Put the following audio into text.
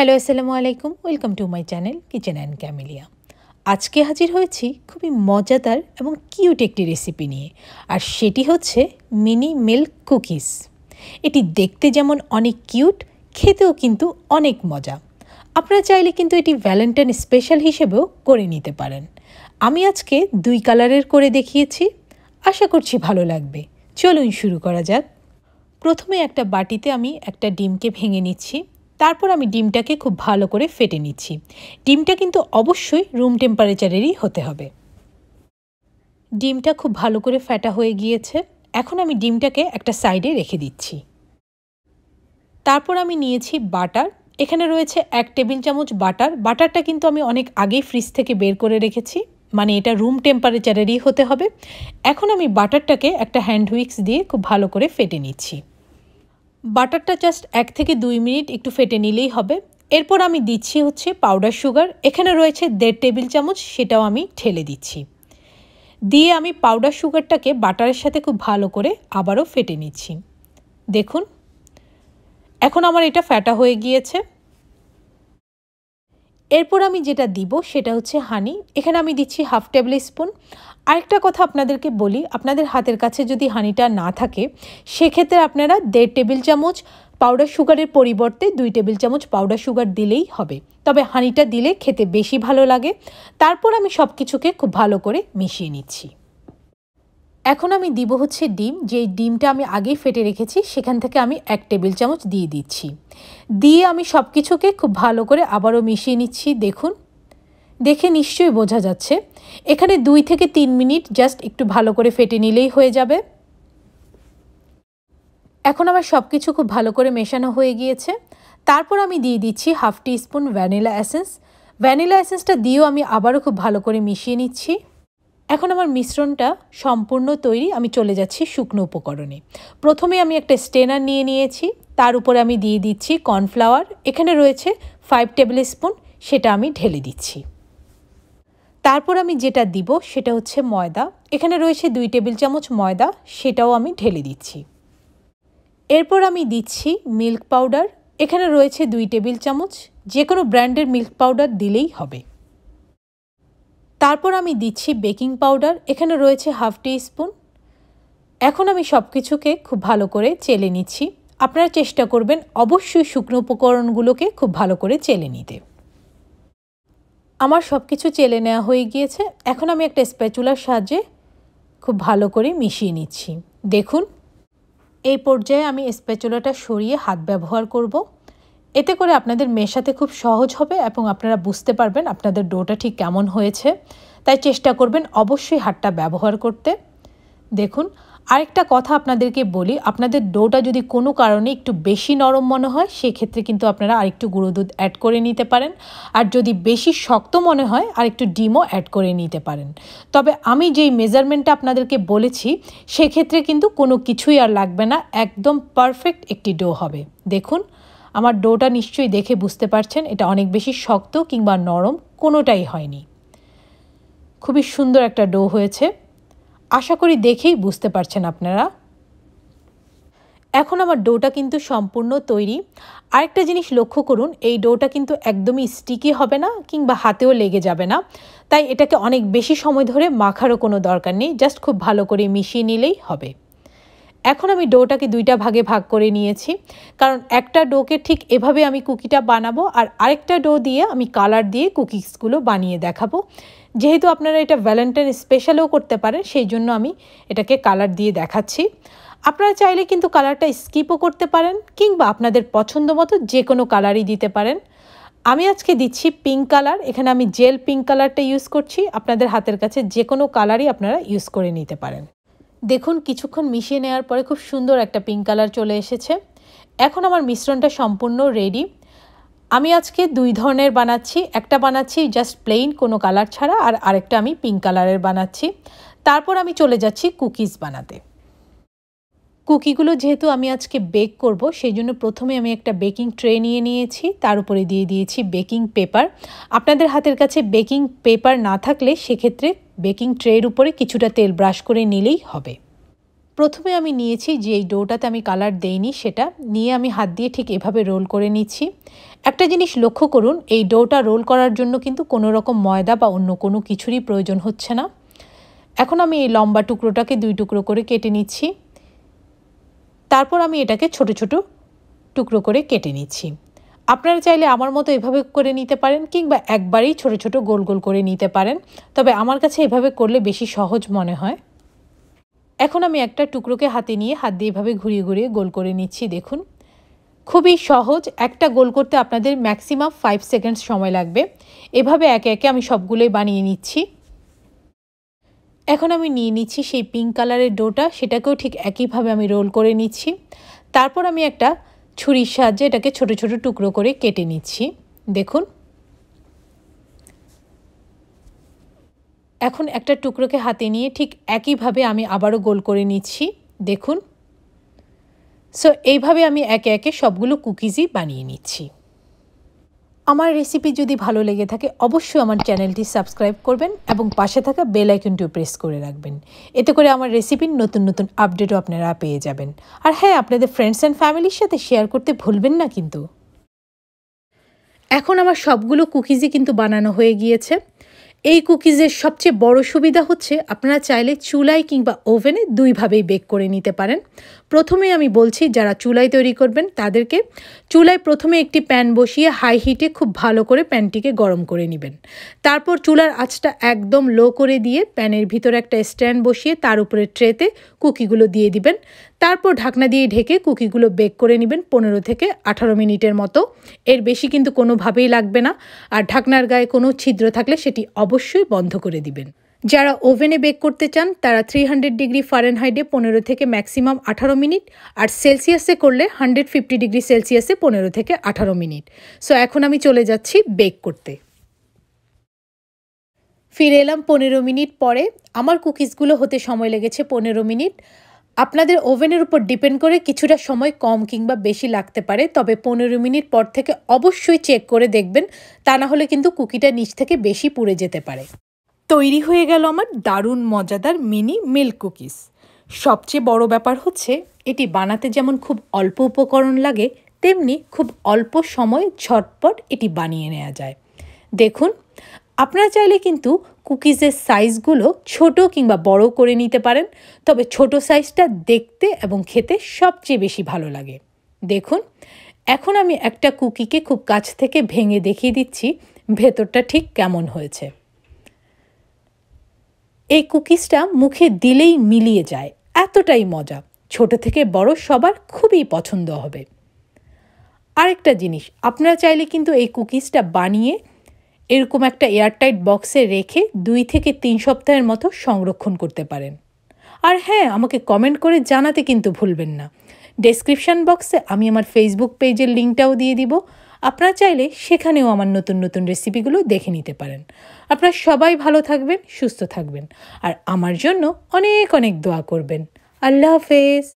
Hello আসসালামু আলাইকুম welcome to my channel kitchen and Camellia আজকে হাজির হয়েছি খুবই মজাদার এবং কিউট একটি রেসিপি নিয়ে আর সেটি হচ্ছে মিনি মিল্ক কুকিজ এটি দেখতে যেমন অনেক কিউট খেতেও কিন্তু অনেক মজা আপনারা চাইলে কিন্তু এটি ভ্যালেন্টাইন স্পেশাল হিসেবেও করে নিতে পারেন আমি আজকে দুই কালারের করে দেখিয়েছি আশা করছি ভালো লাগবে চলুন শুরু করা যাক প্রথমে একটা বাটিতে আমি একটা ডিমকে ভেঙে নিচ্ছি তারপর আমি ডিমটাকে খুব ভালো করে ফেটে নিচ্ছি ডিমটা কিন্তু অবশ্যই রুম টেম্পারেচারেরই হতে হবে ডিমটা খুব ভালো করে ফেটা হয়ে গিয়েছে এখন আমি ডিমটাকে একটা সাইডে রেখে দিচ্ছি তারপর আমি নিয়েছি বাটার এখানে রয়েছে এক টেবিল চামচ বাটার বাটারটা কিন্তু আমি অনেক আগেই ফ্রিজ থেকে বের করে রেখেছি মানে এটা রুম টেম্পারেচারেরই হতে হবে এখন আমি বাটারটাকে একটা হ্যান্ড উইক্স দিয়ে খুব ভালো করে ফেটে নিচ্ছি বাটারটা জাস্ট এক থেকে দুই মিনিট একটু ফেটে নিলেই হবে এরপর আমি দিচ্ছি হচ্ছে পাউডার সুগার এখানে রয়েছে দেড় টেবিল চামচ সেটাও আমি ঠেলে দিচ্ছি দিয়ে আমি পাউডার সুগারটাকে বাটারের সাথে খুব ভালো করে আবারও ফেটে নিচ্ছি দেখুন এখন আমার এটা ফ্যাটা হয়ে গিয়েছে এরপর আমি যেটা দিব সেটা হচ্ছে হানি এখানে আমি দিচ্ছি হাফ টেবিল স্পুন আরেকটা কথা আপনাদেরকে বলি আপনাদের হাতের কাছে যদি হানিটা না থাকে সেক্ষেত্রে আপনারা দেড় টেবিল চামচ পাউডার সুগারের পরিবর্তে দুই টেবিল চামচ পাউডার সুগার দিলেই হবে তবে হানিটা দিলে খেতে বেশি ভালো লাগে তারপর আমি সব কিছুকে খুব ভালো করে মিশিয়ে নিচ্ছি এখন আমি দিব হচ্ছে ডিম যেই ডিমটা আমি আগেই ফেটে রেখেছি সেখান থেকে আমি এক টেবিল চামচ দিয়ে দিচ্ছি দিয়ে আমি সব কিছুকে খুব ভালো করে আবারও মিশিয়ে নিচ্ছি দেখুন দেখে নিশ্চয়ই বোঝা যাচ্ছে এখানে দুই থেকে তিন মিনিট জাস্ট একটু ভালো করে ফেটে নিলেই হয়ে যাবে এখন আমার সব কিছু খুব ভালো করে মেশানো হয়ে গিয়েছে তারপর আমি দিয়ে দিচ্ছি half teaspoon vanilla essence vanilla অ্যাসেন্সটা দিয়েও আমি আবারও খুব ভালো করে মিশিয়ে নিচ্ছি এখন আমার মিশ্রণটা সম্পূর্ণ তৈরি আমি চলে যাচ্ছি শুকনো উপকরণে প্রথমে আমি একটা স্টেনার নিয়ে নিয়েছি তার উপরে আমি দিয়ে দিচ্ছি কর্নফ্লাওয়ার এখানে রয়েছে ফাইভ টেবিল স্পুন সেটা আমি ঢেলে দিচ্ছি তারপর আমি যেটা দিব সেটা হচ্ছে ময়দা এখানে রয়েছে দুই টেবিল চামচ ময়দা সেটাও আমি ঢেলে দিচ্ছি এরপর আমি দিচ্ছি মিল্ক পাউডার এখানে রয়েছে দুই টেবিল চামচ যে কোনো ব্র্যান্ডের মিল্ক পাউডার দিলেই হবে তারপর আমি দিচ্ছি বেকিং পাউডার এখানে রয়েছে হাফ টি স্পুন এখন আমি সব কিছুকে খুব ভালো করে চেলে নিচ্ছি আপনারা চেষ্টা করবেন অবশ্যই শুকনো উপকরণগুলোকে খুব ভালো করে চেলে নিতে আমার সব কিছু চেলে নেওয়া হয়ে গিয়েছে এখন আমি একটা স্প্যাচুলার সাহায্যে খুব ভালো করে মিশিয়ে নিচ্ছি দেখুন এই পর্যায়ে আমি স্প্যাচুলাটা সরিয়ে হাত ব্যবহার করব। এতে করে আপনাদের মেশাতে খুব সহজ হবে এবং আপনারা বুঝতে পারবেন আপনাদের ডোটা ঠিক কেমন হয়েছে তাই চেষ্টা করবেন অবশ্যই হাতটা ব্যবহার করতে দেখুন আরেকটা কথা আপনাদেরকে বলি আপনাদের ডোটা যদি কোনো কারণে একটু বেশি নরম মনে হয় সেক্ষেত্রে কিন্তু আপনারা আরেকটু গুঁড়ো দুধ অ্যাড করে নিতে পারেন আর যদি বেশি শক্ত মনে হয় আর একটু ডিমও অ্যাড করে নিতে পারেন তবে আমি যেই মেজারমেন্টটা আপনাদেরকে বলেছি সেক্ষেত্রে কিন্তু কোনো কিছুই আর লাগবে না একদম পারফেক্ট একটি ডো হবে দেখুন আমার ডোটা নিশ্চয়ই দেখে বুঝতে পারছেন এটা অনেক বেশি শক্ত কিংবা নরম কোনোটাই হয়নি খুবই সুন্দর একটা ডো হয়েছে আশা করি দেখেই বুঝতে পারছেন আপনারা এখন আমার ডোটা কিন্তু সম্পূর্ণ তৈরি আরেকটা জিনিস লক্ষ্য করুন এই ডোটা কিন্তু একদমই স্টিকি হবে না কিংবা হাতেও লেগে যাবে না তাই এটাকে অনেক বেশি সময় ধরে মাখারও কোনো দরকার নেই জাস্ট খুব ভালো করে মিশিয়ে নিলেই হবে এখন আমি ডোটাকে দুইটা ভাগে ভাগ করে নিয়েছি কারণ একটা ডোকে ঠিক এভাবে আমি কুকিটা বানাবো আর আরেকটা ডো দিয়ে আমি কালার দিয়ে কুকিজগুলো বানিয়ে দেখাবো যেহেতু আপনারা এটা ভ্যালেন্টাইন স্পেশালও করতে পারেন সেই জন্য আমি এটাকে কালার দিয়ে দেখাচ্ছি আপনারা চাইলে কিন্তু কালারটা স্কিপও করতে পারেন কিংবা আপনাদের পছন্দ মতো যে কোনো কালারই দিতে পারেন আমি আজকে দিচ্ছি পিঙ্ক কালার এখানে আমি জেল পিঙ্ক কালারটা ইউজ করছি আপনাদের হাতের কাছে যে কোনো কালারই আপনারা ইউজ করে নিতে পারেন দেখুন কিছুক্ষণ মিশিয়ে নেওয়ার পরে খুব সুন্দর একটা পিঙ্ক কালার চলে এসেছে এখন আমার মিশ্রণটা সম্পূর্ণ রেডি আমি আজকে দুই ধরনের বানাচ্ছি একটা বানাচ্ছি জাস্ট প্লেইন কোনো কালার ছাড়া আর আরেকটা আমি পিঙ্ক কালারের বানাচ্ছি তারপর আমি চলে যাচ্ছি কুকিজ বানাতে কুকিগুলো যেহেতু আমি আজকে বেক করব সেই জন্য প্রথমে আমি একটা বেকিং ট্রে নিয়ে নিয়েছি তার উপরে দিয়ে দিয়েছি বেকিং পেপার আপনাদের হাতের কাছে বেকিং পেপার না থাকলে সেক্ষেত্রে বেকিং ট্রের উপরে কিছুটা তেল ব্রাশ করে নিলেই হবে প্রথমে আমি নিয়েছি যে এই ডোটাতে আমি কালার দেইনি সেটা নিয়ে আমি হাত দিয়ে ঠিক এভাবে রোল করে নিচ্ছি একটা জিনিস লক্ষ্য করুন এই ডোটা রোল করার জন্য কিন্তু কোনো রকম ময়দা বা অন্য কোনো কিছুরই প্রয়োজন হচ্ছে না এখন আমি এই লম্বা টুকরোটাকে দুই টুকরো করে কেটে নিচ্ছি তারপর আমি এটাকে ছোট ছোট টুকরো করে কেটে নিচ্ছি আপনারা চাইলে আমার মতো এভাবে করে নিতে পারেন কিংবা একবারেই ছোট ছোট গোল গোল করে নিতে পারেন তবে আমার কাছে এভাবে করলে বেশি সহজ মনে হয় এখন আমি একটা টুকরোকে হাতে নিয়ে হাত দিয়ে এভাবে ঘুরিয়ে ঘুরিয়ে গোল করে নিচ্ছি দেখুন খুবই সহজ একটা গোল করতে আপনাদের ম্যাক্সিমাম ফাইভ সেকেন্ডস সময় লাগবে এভাবে একে একে আমি সবগুলোই বানিয়ে নিচ্ছি এখন আমি নিয়ে নিচ্ছি সেই পিঙ্ক কালারের ডোটা সেটাকেও ঠিক একইভাবে আমি রোল করে নিচ্ছি তারপর আমি একটা ছুরির সাহায্যে এটাকে ছোট ছোট টুকরো করে কেটে নিচ্ছি দেখুন এখন একটা টুকরোকে হাতে নিয়ে ঠিক একইভাবে আমি আবারও গোল করে নিচ্ছি দেখুন সো এইভাবে আমি একে একে সবগুলো কুকিজই বানিয়ে নিচ্ছি আমার রেসিপি যদি ভালো লেগে থাকে অবশ্যই আমার চ্যানেলটি সাবস্ক্রাইব করবেন এবং পাশে থাকা বেল আইকনটিও প্রেস করে রাখবেন এতে করে আমার রেসিপির নতুন নতুন আপডেটও আপনারা পেয়ে যাবেন আর হ্যাঁ আপনাদের ফ্রেন্ডস অ্যান্ড ফ্যামিলির সাথে শেয়ার করতে ভুলবেন না কিন্তু এখন আমার সবগুলো কুকিজই কিন্তু বানানো হয়ে গিয়েছে এই কুকিজের সবচেয়ে বড় সুবিধা হচ্ছে আপনারা চাইলে চুলাই কিংবা ওভেনে দুইভাবেই বেক করে নিতে পারেন প্রথমে আমি বলছি যারা চুলায় তৈরি করবেন তাদেরকে চুলায় প্রথমে একটি প্যান বসিয়ে হাই হিটে খুব ভালো করে প্যানটিকে গরম করে নেবেন তারপর চুলার আঁচটা একদম লো করে দিয়ে প্যানের ভিতরে একটা স্ট্যান্ড বসিয়ে তার উপরে ট্রেতে কুকিগুলো দিয়ে দিবেন তারপর ঢাকনা দিয়ে ঢেকে কুকিগুলো বেক করে নেবেন পনেরো থেকে আঠারো মিনিটের মতো এর বেশি কিন্তু কোনোভাবেই লাগবে না আর ঢাকনার গায়ে কোনো ছিদ্র থাকলে সেটি অবশ্যই বন্ধ করে দিবেন যারা ওভেনে বেক করতে চান তারা থ্রি হান্ড্রেড ডিগ্রি হাইডে পনেরো থেকে ম্যাক্সিমাম আঠারো মিনিট আর সেলসিয়াসে করলে হান্ড্রেড ফিফটি ডিগ্রি সেলসিয়াসে পনেরো থেকে আঠারো মিনিট সো এখন আমি চলে যাচ্ছি বেক করতে ফিরে এলাম পনেরো মিনিট পরে আমার কুকিজগুলো হতে সময় লেগেছে পনেরো মিনিট আপনাদের ওভেনের উপর ডিপেন্ড করে কিছুটা সময় কম কিংবা বেশি লাগতে পারে তবে পনেরো মিনিট পর থেকে অবশ্যই চেক করে দেখবেন তা না হলে কিন্তু কুকিটা নিচ থেকে বেশি পুড়ে যেতে পারে তৈরি হয়ে গেল আমার দারুণ মজাদার মিনি মিল্ক কুকিস সবচেয়ে বড় ব্যাপার হচ্ছে এটি বানাতে যেমন খুব অল্প উপকরণ লাগে তেমনি খুব অল্প সময় ঝটপট এটি বানিয়ে নেওয়া যায় দেখুন আপনারা চাইলে কিন্তু কুকিজের সাইজগুলো ছোট কিংবা বড় করে নিতে পারেন তবে ছোট সাইজটা দেখতে এবং খেতে সবচেয়ে বেশি ভালো লাগে দেখুন এখন আমি একটা কুকিকে খুব কাছ থেকে ভেঙে দেখিয়ে দিচ্ছি ভেতরটা ঠিক কেমন হয়েছে এই কুকিজটা মুখে দিলেই মিলিয়ে যায় এতটাই মজা ছোট থেকে বড় সবার খুবই পছন্দ হবে আরেকটা জিনিস আপনারা চাইলে কিন্তু এই কুকিজটা বানিয়ে এরকম একটা এয়ারটাইট বক্সে রেখে দুই থেকে তিন সপ্তাহের মতো সংরক্ষণ করতে পারেন আর হ্যাঁ আমাকে কমেন্ট করে জানাতে কিন্তু ভুলবেন না ডেসক্রিপশান বক্সে আমি আমার ফেসবুক পেজের লিঙ্কটাও দিয়ে দিব আপনারা চাইলে সেখানেও আমার নতুন নতুন রেসিপিগুলো দেখে নিতে পারেন আপনারা সবাই ভালো থাকবেন সুস্থ থাকবেন আর আমার জন্য অনেক অনেক দোয়া করবেন আল্লাহ হাফেজ